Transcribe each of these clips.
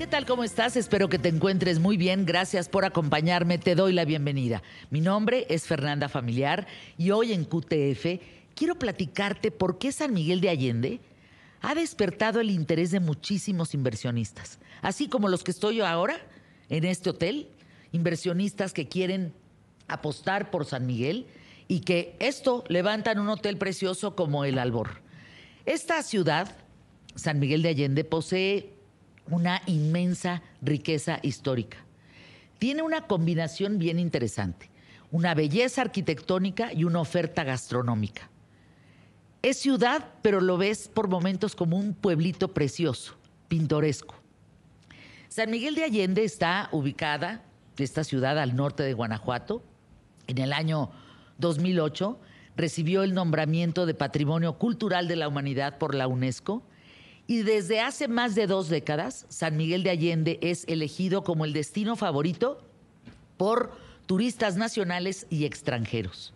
¿Qué tal? ¿Cómo estás? Espero que te encuentres muy bien. Gracias por acompañarme. Te doy la bienvenida. Mi nombre es Fernanda Familiar y hoy en QTF quiero platicarte por qué San Miguel de Allende ha despertado el interés de muchísimos inversionistas, así como los que estoy yo ahora en este hotel, inversionistas que quieren apostar por San Miguel y que esto levantan un hotel precioso como el Albor. Esta ciudad, San Miguel de Allende, posee una inmensa riqueza histórica. Tiene una combinación bien interesante, una belleza arquitectónica y una oferta gastronómica. Es ciudad, pero lo ves por momentos como un pueblito precioso, pintoresco. San Miguel de Allende está ubicada, esta ciudad al norte de Guanajuato, en el año 2008 recibió el nombramiento de Patrimonio Cultural de la Humanidad por la UNESCO y desde hace más de dos décadas, San Miguel de Allende es elegido como el destino favorito por turistas nacionales y extranjeros.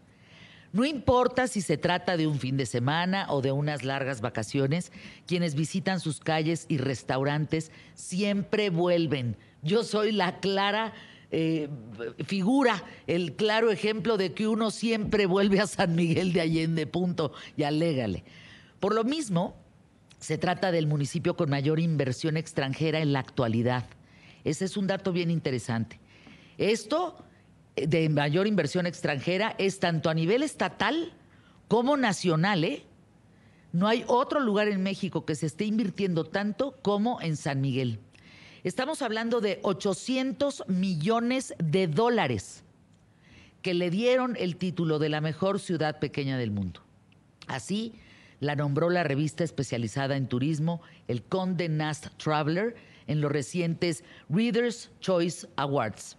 No importa si se trata de un fin de semana o de unas largas vacaciones, quienes visitan sus calles y restaurantes siempre vuelven. Yo soy la clara eh, figura, el claro ejemplo de que uno siempre vuelve a San Miguel de Allende, punto, y alégale. Por lo mismo, se trata del municipio con mayor inversión extranjera en la actualidad. Ese es un dato bien interesante. Esto eh, de mayor inversión extranjera es tanto a nivel estatal como nacional. ¿eh? No hay otro lugar en México que se esté invirtiendo tanto como en San Miguel. Estamos hablando de 800 millones de dólares que le dieron el título de la mejor ciudad pequeña del mundo. Así la nombró la revista especializada en turismo, el Conde Nast Traveler, en los recientes Reader's Choice Awards.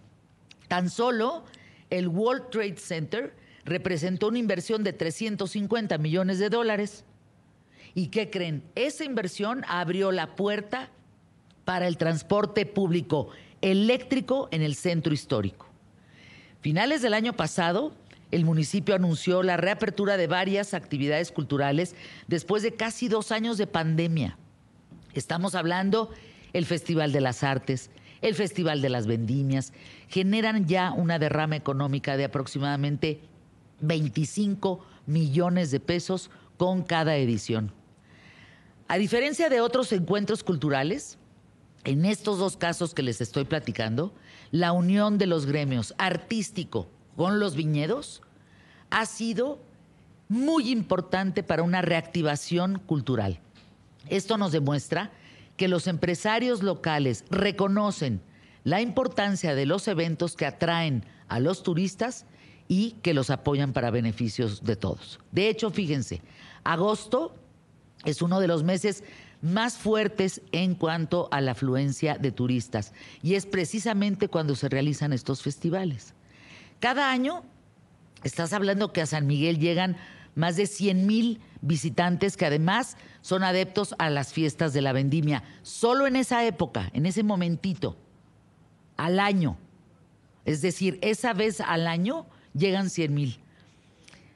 Tan solo el World Trade Center representó una inversión de 350 millones de dólares. ¿Y qué creen? Esa inversión abrió la puerta para el transporte público eléctrico en el centro histórico. Finales del año pasado, el municipio anunció la reapertura de varias actividades culturales después de casi dos años de pandemia. Estamos hablando el Festival de las Artes, el Festival de las Vendimias, generan ya una derrama económica de aproximadamente 25 millones de pesos con cada edición. A diferencia de otros encuentros culturales, en estos dos casos que les estoy platicando, la unión de los gremios artístico, con los viñedos ha sido muy importante para una reactivación cultural. Esto nos demuestra que los empresarios locales reconocen la importancia de los eventos que atraen a los turistas y que los apoyan para beneficios de todos. De hecho, fíjense, agosto es uno de los meses más fuertes en cuanto a la afluencia de turistas y es precisamente cuando se realizan estos festivales. Cada año, estás hablando que a San Miguel llegan más de 100 mil visitantes que además son adeptos a las fiestas de la vendimia, solo en esa época, en ese momentito, al año. Es decir, esa vez al año llegan 100 mil.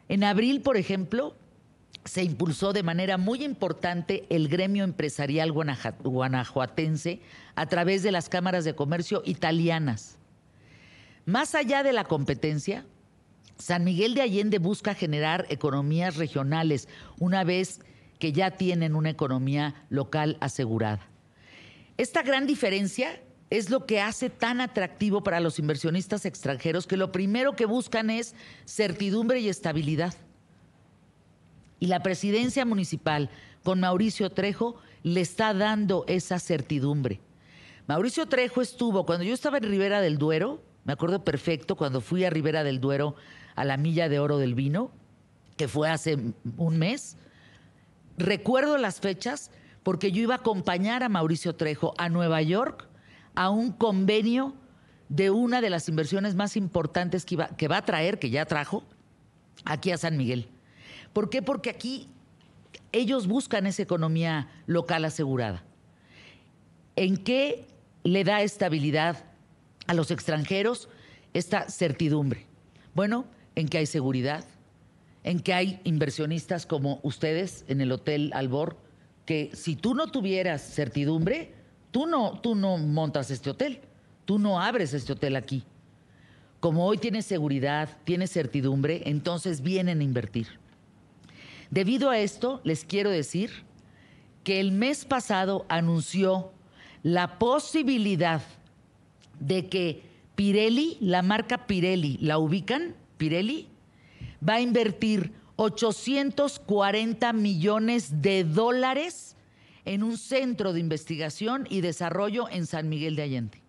En abril, por ejemplo, se impulsó de manera muy importante el gremio empresarial guanajuatense a través de las cámaras de comercio italianas. Más allá de la competencia, San Miguel de Allende busca generar economías regionales una vez que ya tienen una economía local asegurada. Esta gran diferencia es lo que hace tan atractivo para los inversionistas extranjeros que lo primero que buscan es certidumbre y estabilidad. Y la presidencia municipal con Mauricio Trejo le está dando esa certidumbre. Mauricio Trejo estuvo, cuando yo estaba en Rivera del Duero, me acuerdo perfecto cuando fui a Ribera del Duero a la Milla de Oro del Vino, que fue hace un mes. Recuerdo las fechas porque yo iba a acompañar a Mauricio Trejo a Nueva York a un convenio de una de las inversiones más importantes que, que va a traer, que ya trajo, aquí a San Miguel. ¿Por qué? Porque aquí ellos buscan esa economía local asegurada. ¿En qué le da estabilidad a los extranjeros esta certidumbre. Bueno, en que hay seguridad, en que hay inversionistas como ustedes en el Hotel Albor, que si tú no tuvieras certidumbre, tú no, tú no montas este hotel, tú no abres este hotel aquí. Como hoy tienes seguridad, tienes certidumbre, entonces vienen a invertir. Debido a esto, les quiero decir que el mes pasado anunció la posibilidad de que Pirelli, la marca Pirelli, ¿la ubican? Pirelli, va a invertir 840 millones de dólares en un centro de investigación y desarrollo en San Miguel de Allende.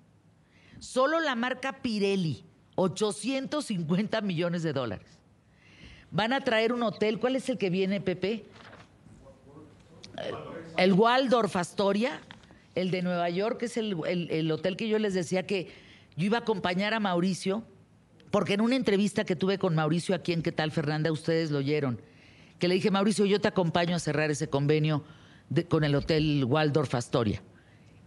Solo la marca Pirelli, 850 millones de dólares. Van a traer un hotel, ¿cuál es el que viene, Pepe? El Waldorf Astoria, el de Nueva York, que es el, hotel que yo les decía que yo iba a acompañar a Mauricio, porque en una entrevista que tuve con Mauricio aquí en que tal Fernanda? Ustedes lo oyeron, que le dije, Mauricio, yo te acompaño a cerrar ese convenio con el hotel Waldorf Astoria.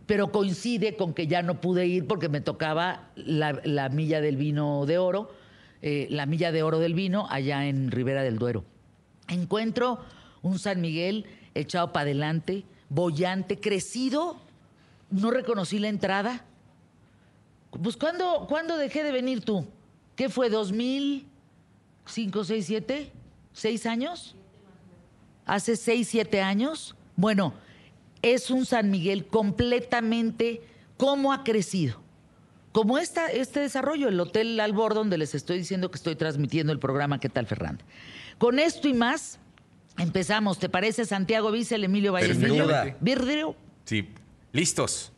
Pero coincide con que ya no pude ir porque me tocaba la, milla del vino de oro, eh, la milla de oro del vino allá en Ribera del Duero. Encuentro un San Miguel echado para adelante, bollante, crecido no reconocí la entrada. Pues ¿cuándo, dejé de venir tú? ¿Qué fue? ¿2000? ¿5, 6, 7? seis años? ¿Hace seis, siete años? Bueno, es un San Miguel completamente cómo ha crecido. Como está este desarrollo, el Hotel Albor, donde les estoy diciendo que estoy transmitiendo el programa ¿Qué tal, Fernanda? Con esto y más, empezamos. ¿Te parece Santiago Vice, Emilio Valle? Virdio. Sí, Listos.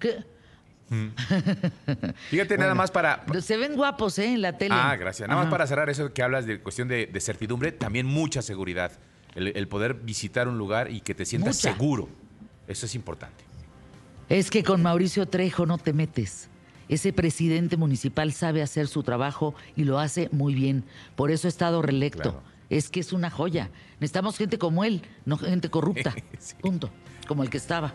¿Qué? Mm. Fíjate nada más para... Se ven guapos, ¿eh? En la tele. Ah, gracias. Nada más para cerrar eso que hablas de cuestión de, certidumbre, también mucha seguridad. El, poder visitar un lugar y que te sientas seguro. Eso es importante. Es que con Mauricio Trejo no te metes. Ese presidente municipal sabe hacer su trabajo y lo hace muy bien. Por eso ha estado reelecto. Es que es una joya. Necesitamos gente como él, no gente corrupta. Punto. Como el que estaba.